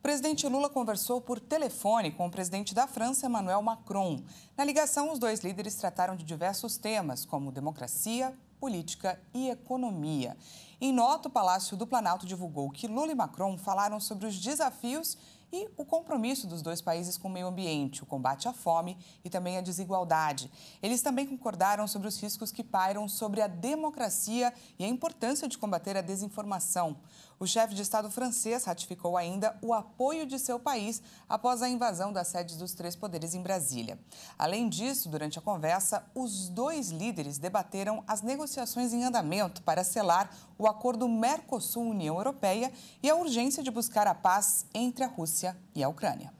O presidente Lula conversou por telefone com o presidente da França, Emmanuel Macron. Na ligação, os dois líderes trataram de diversos temas, como democracia, política e economia. Em nota, o Palácio do Planalto divulgou que Lula e Macron falaram sobre os desafios e o compromisso dos dois países com o meio ambiente, o combate à fome e também à desigualdade. Eles também concordaram sobre os riscos que pairam sobre a democracia e a importância de combater a desinformação. O chefe de Estado francês ratificou ainda o apoio de seu país após a invasão das sedes dos três poderes em Brasília. Além disso, durante a conversa, os dois líderes debateram as negociações em andamento para selar o acordo Mercosul-União Europeia e a urgência de buscar a paz entre a Rússia e a Ucrânia.